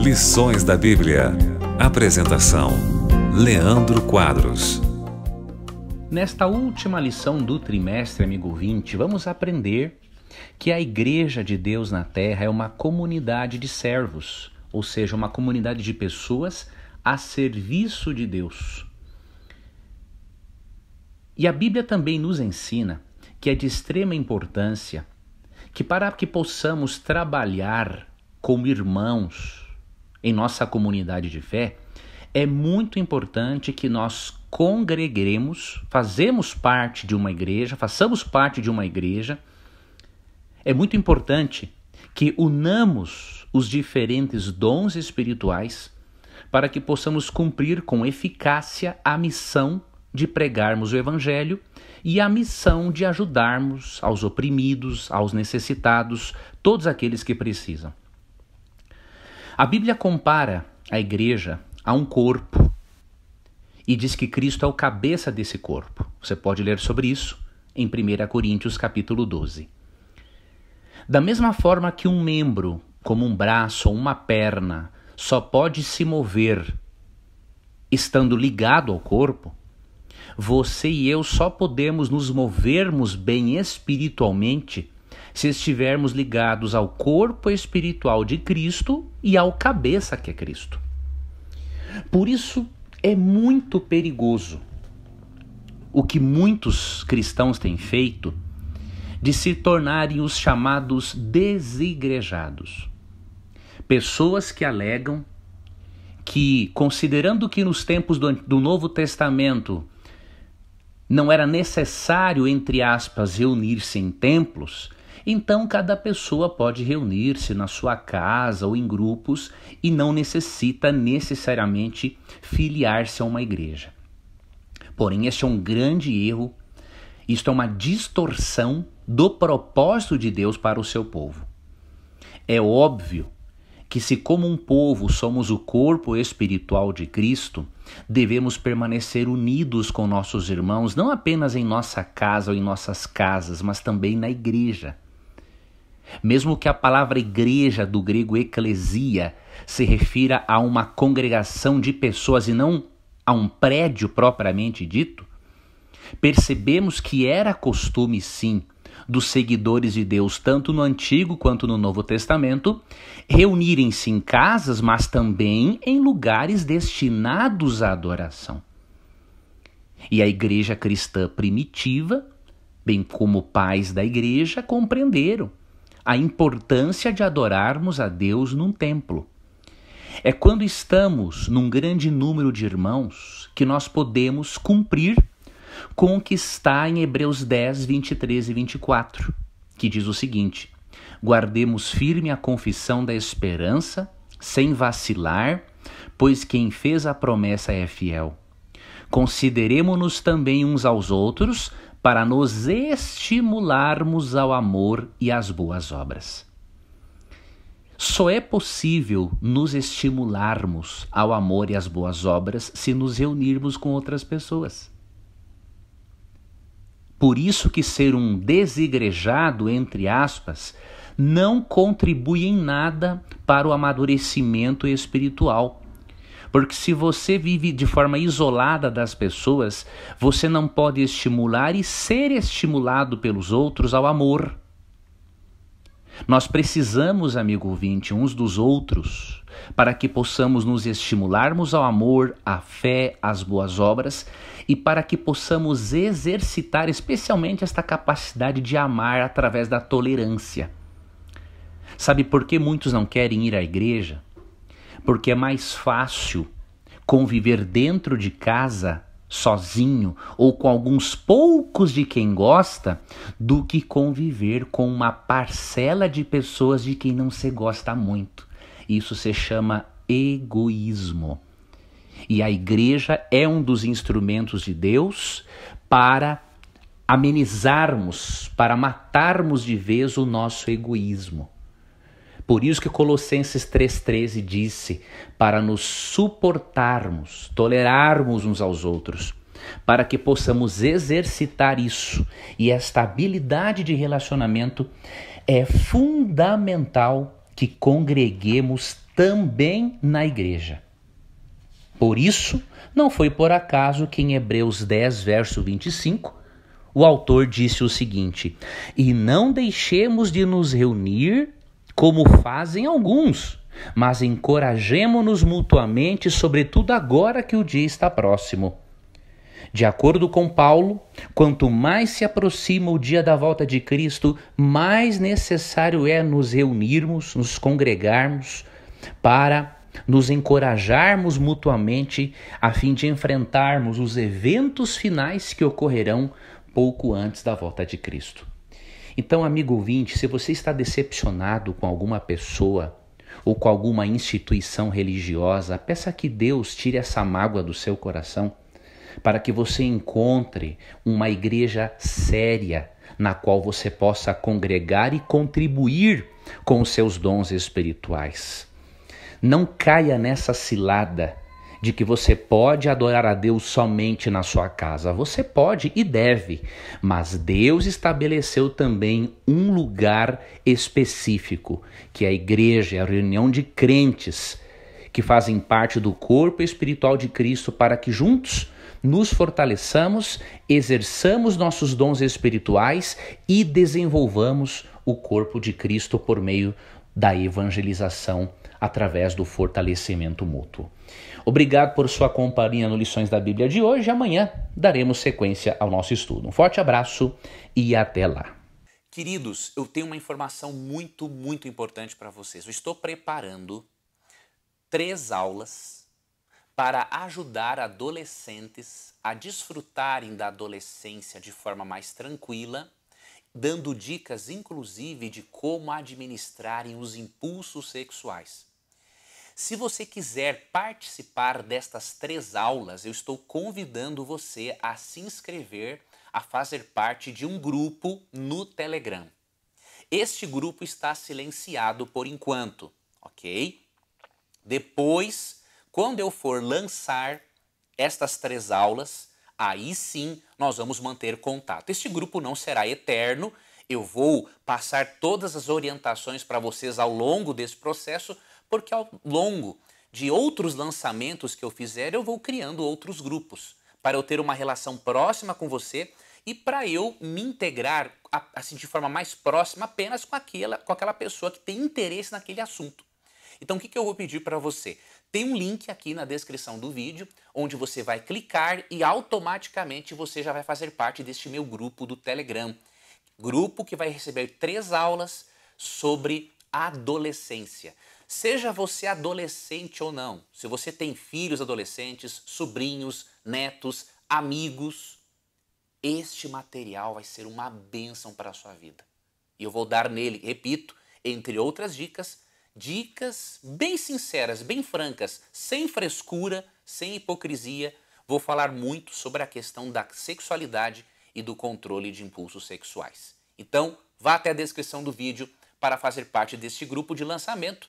Lições da Bíblia. Apresentação: Leandro Quadros. Nesta última lição do trimestre, amigo vinte, vamos aprender que a Igreja de Deus na Terra é uma comunidade de servos, ou seja, uma comunidade de pessoas a serviço de Deus. E a Bíblia também nos ensina que é de extrema importância que para que possamos trabalhar como irmãos em nossa comunidade de fé, é muito importante que nós congreguemos, fazemos parte de uma igreja, façamos parte de uma igreja. É muito importante que unamos os diferentes dons espirituais para que possamos cumprir com eficácia a missão de pregarmos o evangelho e a missão de ajudarmos aos oprimidos, aos necessitados, todos aqueles que precisam. A Bíblia compara a igreja a um corpo e diz que Cristo é o cabeça desse corpo. Você pode ler sobre isso em 1 Coríntios capítulo 12. Da mesma forma que um membro, como um braço ou uma perna, só pode se mover estando ligado ao corpo, você e eu só podemos nos movermos bem espiritualmente se estivermos ligados ao corpo espiritual de Cristo e ao cabeça que é Cristo. Por isso é muito perigoso o que muitos cristãos têm feito de se tornarem os chamados desigrejados. Pessoas que alegam que, considerando que nos tempos do, do Novo Testamento não era necessário, entre aspas, reunir-se em templos, então cada pessoa pode reunir-se na sua casa ou em grupos e não necessita necessariamente filiar-se a uma igreja. Porém, este é um grande erro, isto é uma distorção do propósito de Deus para o seu povo. É óbvio que, se como um povo somos o corpo espiritual de Cristo, Devemos permanecer unidos com nossos irmãos, não apenas em nossa casa ou em nossas casas, mas também na igreja. Mesmo que a palavra igreja, do grego eclesia, se refira a uma congregação de pessoas e não a um prédio propriamente dito, percebemos que era costume, sim, dos seguidores de Deus, tanto no Antigo quanto no Novo Testamento, reunirem-se em casas, mas também em lugares destinados à adoração. E a igreja cristã primitiva, bem como pais da igreja, compreenderam a importância de adorarmos a Deus num templo. É quando estamos num grande número de irmãos que nós podemos cumprir conquistar em Hebreus 10, 23 e 24, que diz o seguinte: Guardemos firme a confissão da esperança, sem vacilar, pois quem fez a promessa é fiel. Consideremos-nos também uns aos outros para nos estimularmos ao amor e às boas obras. Só é possível nos estimularmos ao amor e às boas obras se nos reunirmos com outras pessoas. Por isso que ser um desigrejado, entre aspas, não contribui em nada para o amadurecimento espiritual. Porque se você vive de forma isolada das pessoas, você não pode estimular e ser estimulado pelos outros ao amor nós precisamos, amigo ouvinte, uns dos outros para que possamos nos estimularmos ao amor, à fé, às boas obras e para que possamos exercitar especialmente esta capacidade de amar através da tolerância. Sabe por que muitos não querem ir à igreja? Porque é mais fácil conviver dentro de casa sozinho ou com alguns poucos de quem gosta do que conviver com uma parcela de pessoas de quem não se gosta muito. Isso se chama egoísmo. E a igreja é um dos instrumentos de Deus para amenizarmos, para matarmos de vez o nosso egoísmo. Por isso que Colossenses 3,13 disse: para nos suportarmos, tolerarmos uns aos outros, para que possamos exercitar isso. E esta habilidade de relacionamento é fundamental que congreguemos também na igreja. Por isso, não foi por acaso que em Hebreus 10, verso 25, o autor disse o seguinte: E não deixemos de nos reunir como fazem alguns, mas encorajemo-nos mutuamente, sobretudo agora que o dia está próximo. De acordo com Paulo, quanto mais se aproxima o dia da volta de Cristo, mais necessário é nos reunirmos, nos congregarmos, para nos encorajarmos mutuamente a fim de enfrentarmos os eventos finais que ocorrerão pouco antes da volta de Cristo. Então, amigo ouvinte, se você está decepcionado com alguma pessoa ou com alguma instituição religiosa, peça que Deus tire essa mágoa do seu coração para que você encontre uma igreja séria na qual você possa congregar e contribuir com os seus dons espirituais. Não caia nessa cilada de que você pode adorar a Deus somente na sua casa. Você pode e deve, mas Deus estabeleceu também um lugar específico, que é a igreja, é a reunião de crentes que fazem parte do corpo espiritual de Cristo para que juntos nos fortaleçamos, exerçamos nossos dons espirituais e desenvolvamos o corpo de Cristo por meio da evangelização através do fortalecimento mútuo. Obrigado por sua companhia no Lições da Bíblia de hoje. Amanhã daremos sequência ao nosso estudo. Um forte abraço e até lá. Queridos, eu tenho uma informação muito, muito importante para vocês. Eu estou preparando três aulas para ajudar adolescentes a desfrutarem da adolescência de forma mais tranquila, dando dicas, inclusive, de como administrarem os impulsos sexuais. Se você quiser participar destas três aulas, eu estou convidando você a se inscrever, a fazer parte de um grupo no Telegram. Este grupo está silenciado por enquanto, ok? Depois, quando eu for lançar estas três aulas, aí sim nós vamos manter contato. Este grupo não será eterno, eu vou passar todas as orientações para vocês ao longo desse processo, porque ao longo de outros lançamentos que eu fizer, eu vou criando outros grupos para eu ter uma relação próxima com você e para eu me integrar assim de forma mais próxima apenas com aquela com aquela pessoa que tem interesse naquele assunto. Então o que, que eu vou pedir para você? Tem um link aqui na descrição do vídeo onde você vai clicar e automaticamente você já vai fazer parte deste meu grupo do Telegram. Grupo que vai receber três aulas sobre adolescência. Seja você adolescente ou não, se você tem filhos adolescentes, sobrinhos, netos, amigos, este material vai ser uma bênção para a sua vida. E eu vou dar nele, repito, entre outras dicas, dicas bem sinceras, bem francas, sem frescura, sem hipocrisia. Vou falar muito sobre a questão da sexualidade e do controle de impulsos sexuais. Então, vá até a descrição do vídeo para fazer parte deste grupo de lançamento